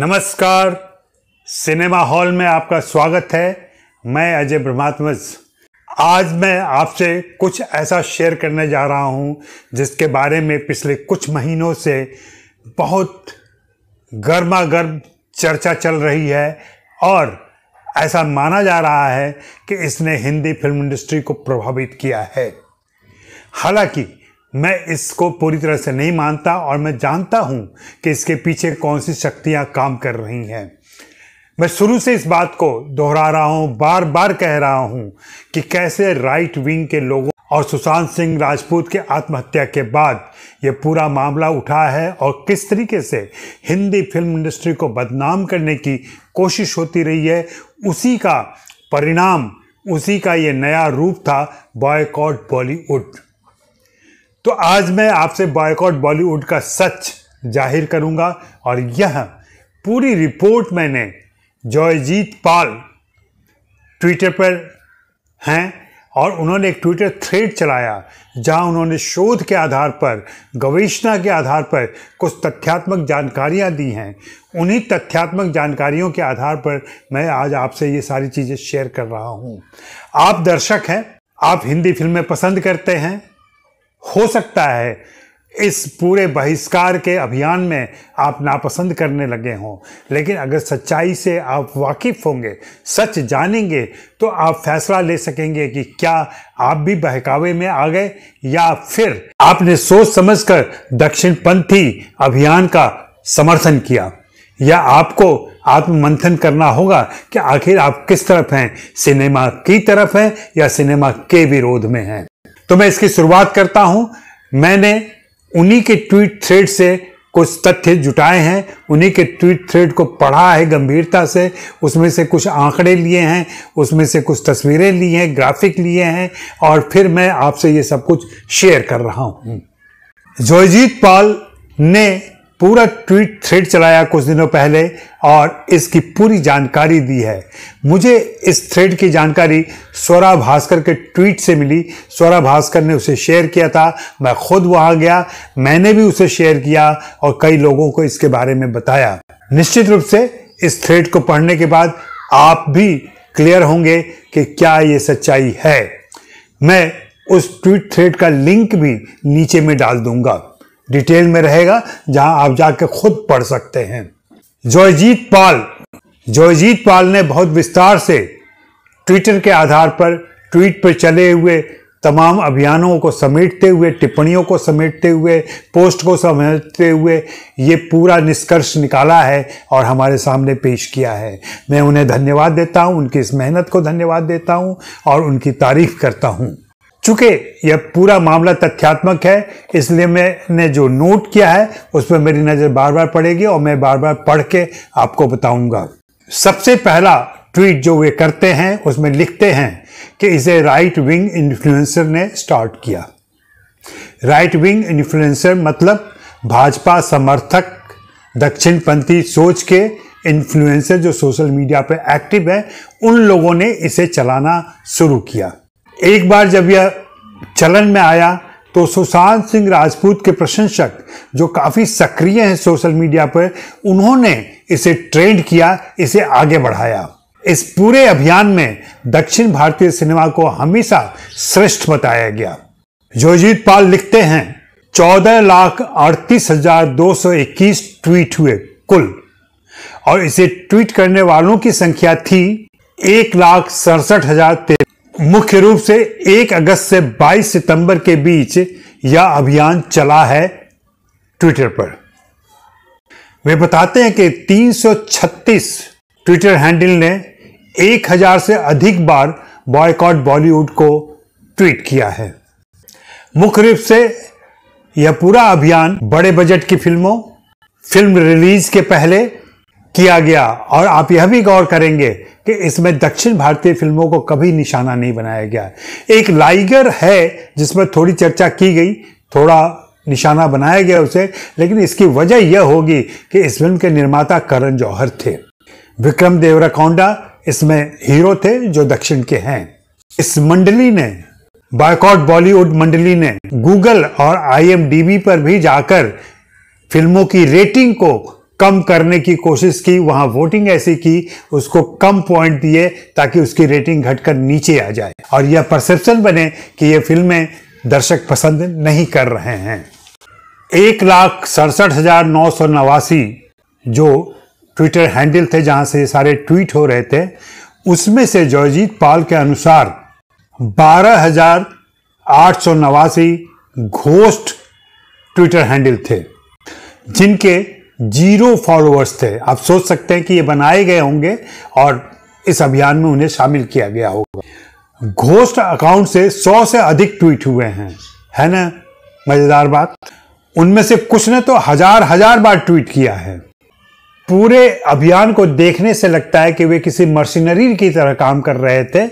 नमस्कार cinema hall में आपका स्वागत है मैं अजय ब्रह्मात्मज आज मैं आपसे कुछ ऐसा शेयर करने जा रहा हूं जिसके बारे में पिछले कुछ महीनों से बहुत गर्मा गर्म चर्चा चल रही है और ऐसा माना जा रहा है कि इसने हिंदी फिल्म इंडस्ट्री को प्रभावित किया है हालांकि मैं इसको पूरी तरह से नहीं मानता और मैं जानता हूं कि इसके पीछे कौन सी शक्तियां काम कर रही हैं मैं शुरू से इस बात को दोहरा रहा हूं बार बार कह रहा हूं कि कैसे राइट विंग के लोगों और सुशांत सिंह राजपूत के आत्महत्या के बाद ये पूरा मामला उठा है और किस तरीके से हिंदी फिल्म इंडस्ट्री को बदनाम करने की कोशिश होती रही है उसी का परिणाम उसी का ये नया रूप था बॉयकॉट बॉलीवुड तो आज मैं आपसे बॉयकॉट बॉलीवुड का सच जाहिर करूंगा और यह पूरी रिपोर्ट मैंने जॉयजीत पाल ट्विटर पर हैं और उन्होंने एक ट्विटर थ्रेड चलाया जहां उन्होंने शोध के आधार पर गवेषणा के आधार पर कुछ तथ्यात्मक जानकारियां दी हैं उन्हीं तथ्यात्मक जानकारियों के आधार पर मैं आज आपसे ये सारी चीज़ें शेयर कर रहा हूं आप दर्शक हैं आप हिंदी फिल्में पसंद करते हैं हो सकता है इस पूरे बहिष्कार के अभियान में आप नापसंद करने लगे हों लेकिन अगर सच्चाई से आप वाकिफ होंगे सच जानेंगे तो आप फैसला ले सकेंगे कि क्या आप भी बहकावे में आ गए या फिर आपने सोच समझकर दक्षिणपंथी अभियान का समर्थन किया या आपको आत्ममंथन करना होगा कि आखिर आप किस तरफ हैं सिनेमा की तरफ हैं या सिनेमा के विरोध में हैं तो मैं इसकी शुरुआत करता हूं मैंने उन्हीं के ट्वीट थ्रेड से कुछ तथ्य जुटाए हैं उन्हीं के ट्वीट थ्रेड को पढ़ा है गंभीरता से उसमें से कुछ आंकड़े लिए हैं उसमें से कुछ तस्वीरें ली हैं ग्राफिक लिए हैं और फिर मैं आपसे ये सब कुछ शेयर कर रहा हूँ जोजीत पाल ने पूरा ट्वीट थ्रेड चलाया कुछ दिनों पहले और इसकी पूरी जानकारी दी है मुझे इस थ्रेड की जानकारी स्वरा भास्कर के ट्वीट से मिली स्वरा भास्कर ने उसे शेयर किया था मैं खुद वहाँ गया मैंने भी उसे शेयर किया और कई लोगों को इसके बारे में बताया निश्चित रूप से इस थ्रेड को पढ़ने के बाद आप भी क्लियर होंगे कि क्या ये सच्चाई है मैं उस ट्वीट थ्रेड का लिंक भी नीचे में डाल दूंगा डिटेल में रहेगा जहां आप जाके खुद पढ़ सकते हैं जॉयजीत पाल जॉयजीत पाल ने बहुत विस्तार से ट्विटर के आधार पर ट्वीट पर चले हुए तमाम अभियानों को समेटते हुए टिप्पणियों को समेटते हुए पोस्ट को समेटते हुए ये पूरा निष्कर्ष निकाला है और हमारे सामने पेश किया है मैं उन्हें धन्यवाद देता हूँ उनकी इस मेहनत को धन्यवाद देता हूँ और उनकी तारीफ करता हूँ चूंकि यह पूरा मामला तथ्यात्मक है इसलिए मैंने जो नोट किया है उस पर मेरी नज़र बार बार पड़ेगी और मैं बार बार पढ़ के आपको बताऊंगा सबसे पहला ट्वीट जो वे करते हैं उसमें लिखते हैं कि इसे राइट विंग इन्फ्लुएंसर ने स्टार्ट किया राइट विंग इन्फ्लुएंसर मतलब भाजपा समर्थक दक्षिणपंथी सोच के इन्फ्लुएंसर जो सोशल मीडिया पर एक्टिव है उन लोगों ने इसे चलाना शुरू किया एक बार जब यह चलन में आया तो सुशांत सिंह राजपूत के प्रशंसक जो काफ़ी सक्रिय हैं सोशल मीडिया पर उन्होंने इसे ट्रेंड किया इसे आगे बढ़ाया इस पूरे अभियान में दक्षिण भारतीय सिनेमा को हमेशा श्रेष्ठ बताया गया जोजीत पाल लिखते हैं चौदह लाख अड़तीस हजार दो सौ इक्कीस ट्वीट हुए कुल और इसे ट्वीट करने वालों की संख्या थी एक लाख सड़सठ हजार तेरह मुख्य रूप से 1 अगस्त से 22 सितंबर के बीच यह अभियान चला है ट्विटर पर वे बताते हैं कि 336 ट्विटर हैंडल ने 1000 से अधिक बार बॉयकॉट बॉलीवुड को ट्वीट किया है मुख्य रूप से यह पूरा अभियान बड़े बजट की फिल्मों फिल्म रिलीज के पहले किया गया और आप यह भी गौर करेंगे कि इसमें दक्षिण भारतीय फिल्मों को कभी निशाना नहीं बनाया गया एक लाइगर है जिसमें थोड़ी चर्चा की गई थोड़ा निशाना बनाया गया उसे लेकिन इसकी वजह यह होगी कि इस फिल्म के निर्माता करण जौहर थे विक्रम देवराकोंडा इसमें हीरो थे जो दक्षिण के हैं इस मंडली ने बायकॉट बॉलीवुड मंडली ने गूगल और आईएमडीबी पर भी जाकर फिल्मों की रेटिंग को कम करने की कोशिश की वहां वोटिंग ऐसी की उसको कम पॉइंट दिए ताकि उसकी रेटिंग घटकर नीचे आ जाए और यह परसेप्शन बने कि ये फिल्में दर्शक पसंद नहीं कर रहे हैं एक लाख सड़सठ हजार नौ सौ नवासी जो ट्विटर हैंडल थे जहां से सारे ट्वीट हो रहे थे उसमें से जयजीत पाल के अनुसार बारह हजार आठ सौ नवासी घोष्ट ट्विटर हैंडल थे जिनके जीरो फॉलोअर्स थे आप सोच सकते हैं कि ये बनाए गए होंगे और इस अभियान में उन्हें शामिल किया गया होगा घोस्ट अकाउंट से सौ से अधिक ट्वीट हुए हैं है ना मज़ेदार बात उनमें से कुछ ने तो हजार हजार बार ट्वीट किया है पूरे अभियान को देखने से लगता है कि वे किसी मशीनरी की तरह काम कर रहे थे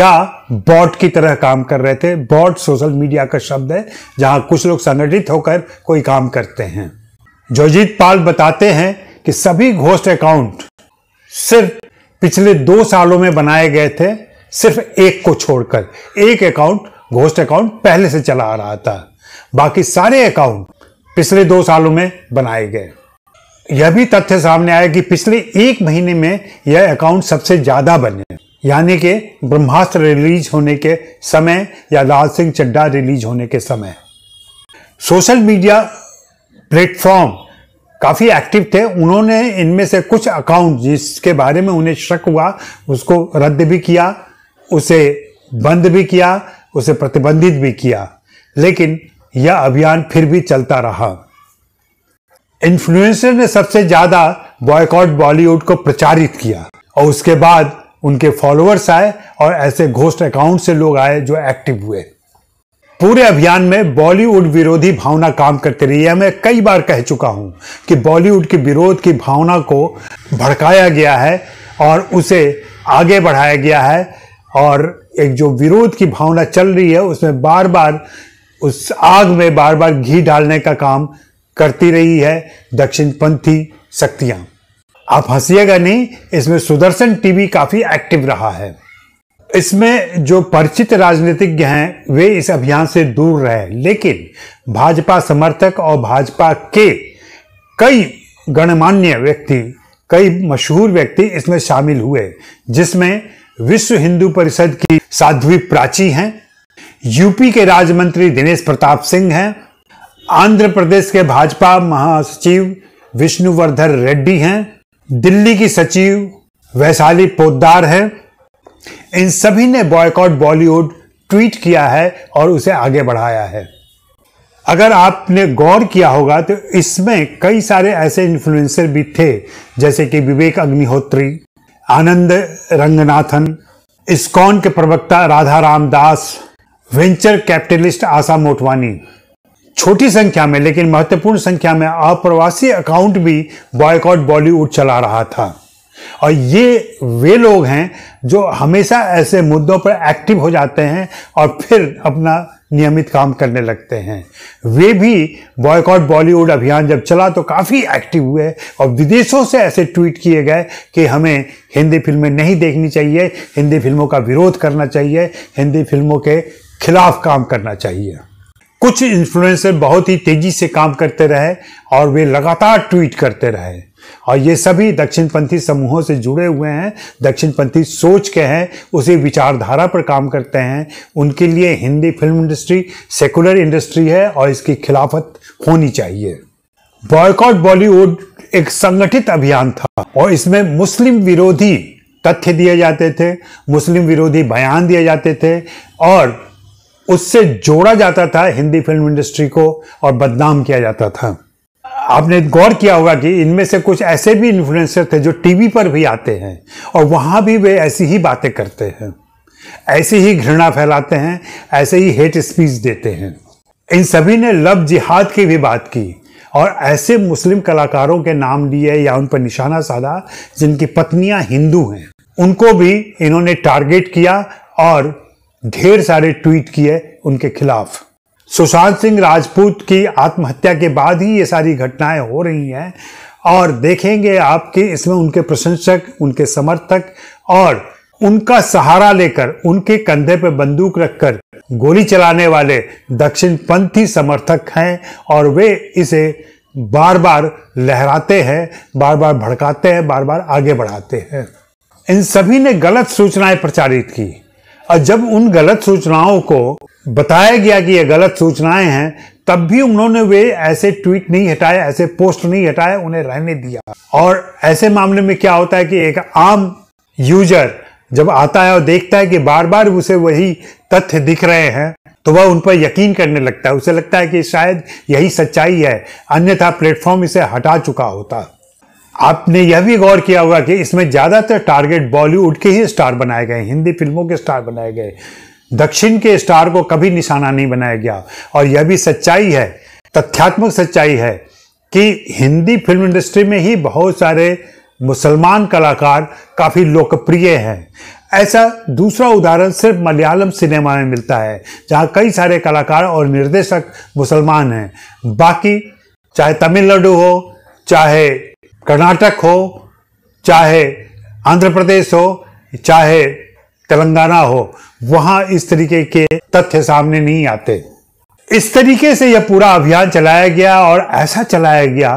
या बॉट की तरह काम कर रहे थे बॉट सोशल मीडिया का शब्द है जहां कुछ लोग संगठित होकर कोई काम करते हैं जोजीत पाल बताते हैं कि सभी घोष्ट अकाउंट सिर्फ पिछले दो सालों में बनाए गए थे सिर्फ एक को छोड़कर एक अकाउंट घोष्ट अकाउंट पहले से चला आ रहा था बाकी सारे अकाउंट पिछले दो सालों में बनाए गए यह भी तथ्य सामने आया कि पिछले एक महीने में यह अकाउंट सबसे ज़्यादा बने यानी कि ब्रह्मास्त्र रिलीज होने के समय या लाल सिंह चड्डा रिलीज होने के समय सोशल मीडिया प्लेटफॉर्म काफ़ी एक्टिव थे उन्होंने इनमें से कुछ अकाउंट जिसके बारे में उन्हें शक हुआ उसको रद्द भी किया उसे बंद भी किया उसे प्रतिबंधित भी किया लेकिन यह अभियान फिर भी चलता रहा इन्फ्लुएंसर ने सबसे ज़्यादा बॉयकॉट बॉलीवुड को प्रचारित किया और उसके बाद उनके फॉलोअर्स आए और ऐसे घोस्ट अकाउंट से लोग आए जो एक्टिव हुए पूरे अभियान में बॉलीवुड विरोधी भावना काम करती रही है मैं कई बार कह चुका हूं कि बॉलीवुड के विरोध की भावना को भड़काया गया है और उसे आगे बढ़ाया गया है और एक जो विरोध की भावना चल रही है उसमें बार बार उस आग में बार बार घी डालने का काम करती रही है दक्षिणपंथी शक्तियां आप हंसिएगा नहीं इसमें सुदर्शन टीवी काफ़ी एक्टिव रहा है इसमें जो परिचित राजनीतिज्ञ हैं वे इस अभियान से दूर रहे लेकिन भाजपा समर्थक और भाजपा के कई गणमान्य व्यक्ति कई मशहूर व्यक्ति इसमें शामिल हुए जिसमें विश्व हिंदू परिषद की साध्वी प्राची हैं यूपी के राज्य मंत्री दिनेश प्रताप सिंह हैं आंध्र प्रदेश के भाजपा महासचिव विष्णुवर्धन रेड्डी हैं दिल्ली की सचिव वैशाली पोदार हैं इन सभी ने बॉयकॉट बॉलीवुड ट्वीट किया है और उसे आगे बढ़ाया है अगर आपने गौर किया होगा तो इसमें कई सारे ऐसे इन्फ्लुएंसर भी थे जैसे कि विवेक अग्निहोत्री आनंद रंगनाथन इस्कॉन के प्रवक्ता राधा राम दास वेंचर कैपिटलिस्ट आशा मोटवानी छोटी संख्या में लेकिन महत्वपूर्ण संख्या में अप्रवासी अकाउंट भी बॉयकॉट बॉलीवुड चला रहा था और ये वे लोग हैं जो हमेशा ऐसे मुद्दों पर एक्टिव हो जाते हैं और फिर अपना नियमित काम करने लगते हैं वे भी बॉयकॉट बॉलीवुड अभियान जब चला तो काफ़ी एक्टिव हुए और विदेशों से ऐसे ट्वीट किए गए कि हमें हिंदी फिल्में नहीं देखनी चाहिए हिंदी फिल्मों का विरोध करना चाहिए हिंदी फिल्मों के खिलाफ काम करना चाहिए कुछ इन्फ्लुएंसर बहुत ही तेज़ी से काम करते रहे और वे लगातार ट्वीट करते रहे और ये सभी दक्षिणपंथी समूहों से जुड़े हुए हैं दक्षिणपंथी सोच के हैं उसी विचारधारा पर काम करते हैं उनके लिए Hindi film industry secular industry है और इसकी खिलाफत होनी चाहिए बॉयकॉट बॉलीवुड एक संगठित अभियान था और इसमें मुस्लिम विरोधी तथ्य दिए जाते थे मुस्लिम विरोधी बयान दिए जाते थे और उससे जोड़ा जाता था हिंदी फिल्म इंडस्ट्री को और बदनाम किया जाता था आपने गौर किया होगा कि इनमें से कुछ ऐसे भी इन्फ्लुएंसर थे जो टीवी पर भी आते हैं और वहाँ भी वे ऐसी ही बातें करते हैं ऐसी ही घृणा फैलाते हैं ऐसे ही हेट स्पीच देते हैं इन सभी ने लव जिहाद की भी बात की और ऐसे मुस्लिम कलाकारों के नाम लिए या उन पर निशाना साधा जिनकी पत्नियां हिंदू हैं उनको भी इन्होंने टारगेट किया और ढेर सारे ट्वीट किए उनके खिलाफ़ सुशांत सिंह राजपूत की आत्महत्या के बाद ही ये सारी घटनाएं हो रही हैं और देखेंगे आपके इसमें उनके प्रशंसक उनके समर्थक और उनका सहारा लेकर उनके कंधे पर बंदूक रखकर गोली चलाने वाले दक्षिण पंथी समर्थक हैं और वे इसे बार बार लहराते हैं बार बार भड़काते हैं बार बार आगे बढ़ाते हैं इन सभी ने गलत सूचनाएं प्रचारित की और जब उन गलत सूचनाओं को बताया गया कि ये गलत सूचनाएं हैं तब भी उन्होंने वे ऐसे ट्वीट नहीं हटाए ऐसे पोस्ट नहीं हटाए उन्हें रहने दिया और ऐसे मामले में क्या होता है कि एक आम यूजर जब आता है और देखता है कि बार बार उसे वही तथ्य दिख रहे हैं तो वह उन पर यकीन करने लगता है उसे लगता है कि शायद यही सच्चाई है अन्यथा प्लेटफॉर्म इसे हटा चुका होता है आपने यह भी गौर किया होगा कि इसमें ज़्यादातर टारगेट बॉलीवुड के ही स्टार बनाए गए हिंदी फिल्मों के स्टार बनाए गए दक्षिण के स्टार को कभी निशाना नहीं बनाया गया और यह भी सच्चाई है तथ्यात्मक सच्चाई है कि हिंदी फिल्म इंडस्ट्री में ही बहुत सारे मुसलमान कलाकार काफ़ी लोकप्रिय हैं ऐसा दूसरा उदाहरण सिर्फ मलयालम सिनेमा में मिलता है जहाँ कई सारे कलाकार और निर्देशक मुसलमान हैं बाकी चाहे तमिलनाडु हो चाहे कर्नाटक हो चाहे आंध्र प्रदेश हो चाहे तेलंगाना हो वहाँ इस तरीके के तथ्य सामने नहीं आते इस तरीके से यह पूरा अभियान चलाया गया और ऐसा चलाया गया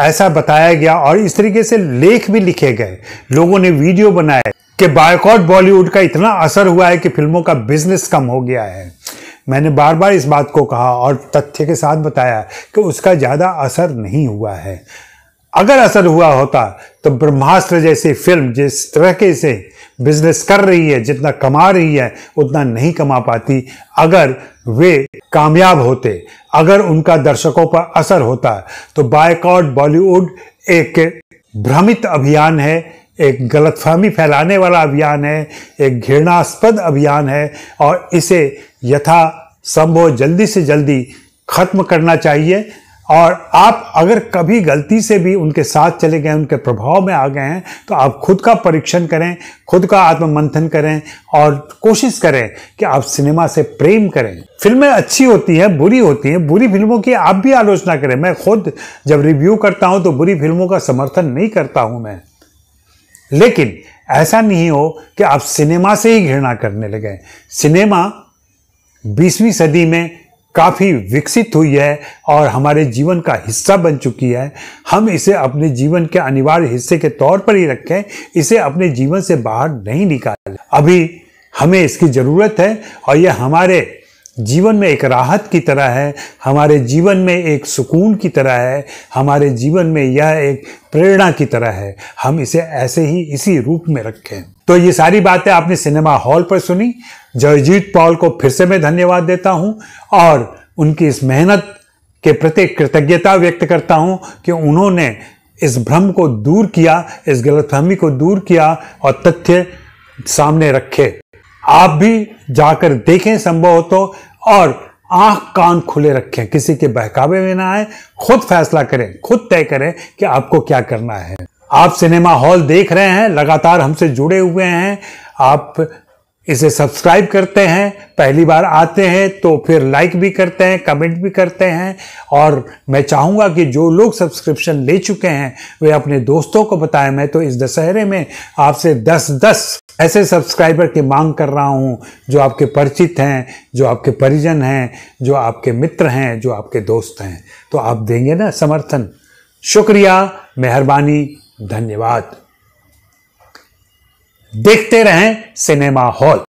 ऐसा बताया गया और इस तरीके से लेख भी लिखे गए लोगों ने वीडियो बनाए कि बायकॉट बॉलीवुड का इतना असर हुआ है कि फिल्मों का बिजनेस कम हो गया है मैंने बार बार इस बात को कहा और तथ्य के साथ बताया कि उसका ज़्यादा असर नहीं हुआ है अगर असर हुआ होता तो ब्रह्मास्त्र जैसी फिल्म जिस तरह के से बिजनेस कर रही है जितना कमा रही है उतना नहीं कमा पाती अगर वे कामयाब होते अगर उनका दर्शकों पर असर होता तो बायकॉट बॉलीवुड एक भ्रमित अभियान है एक गलतफहमी फैलाने वाला अभियान है एक घृणास्पद अभियान है और इसे यथा संभव जल्दी से जल्दी खत्म करना चाहिए और आप अगर कभी गलती से भी उनके साथ चले गए उनके प्रभाव में आ गए हैं तो आप खुद का परीक्षण करें खुद का आत्ममंथन करें और कोशिश करें कि आप सिनेमा से प्रेम करें फिल्में अच्छी होती हैं बुरी होती हैं बुरी फिल्मों की आप भी आलोचना करें मैं खुद जब रिव्यू करता हूं तो बुरी फिल्मों का समर्थन नहीं करता हूं मैं लेकिन ऐसा नहीं हो कि आप सिनेमा से ही घृणा करने लगे सिनेमा बीसवीं सदी में काफ़ी विकसित हुई है और हमारे जीवन का हिस्सा बन चुकी है हम इसे अपने जीवन के अनिवार्य हिस्से के तौर पर ही रखें इसे अपने जीवन से बाहर नहीं निकालें अभी हमें इसकी ज़रूरत है और यह हमारे जीवन में एक राहत की तरह है हमारे जीवन में एक सुकून की तरह है हमारे जीवन में यह एक प्रेरणा की तरह है हम इसे ऐसे ही इसी रूप में रखें तो ये सारी बातें आपने सिनेमा हॉल पर सुनी जयजीत पॉल को फिर से मैं धन्यवाद देता हूँ और उनकी इस मेहनत के प्रति कृतज्ञता व्यक्त करता हूँ कि उन्होंने इस भ्रम को दूर किया इस गलतफहमी को दूर किया और तथ्य सामने रखे आप भी जाकर देखें संभव हो तो और आंख कान खुले रखें किसी के बहकावे में ना आए खुद फैसला करें खुद तय करें कि आपको क्या करना है आप सिनेमा हॉल देख रहे हैं लगातार हमसे जुड़े हुए हैं आप इसे सब्सक्राइब करते हैं पहली बार आते हैं तो फिर लाइक भी करते हैं कमेंट भी करते हैं और मैं चाहूँगा कि जो लोग सब्सक्रिप्शन ले चुके हैं वे अपने दोस्तों को बताएं मैं तो इस दशहरे में आपसे दस दस ऐसे सब्सक्राइबर की मांग कर रहा हूँ जो आपके परिचित हैं जो आपके परिजन हैं जो आपके मित्र हैं जो आपके दोस्त हैं तो आप देंगे ना समर्थन शुक्रिया मेहरबानी धन्यवाद देखते रहें सिनेमा हॉल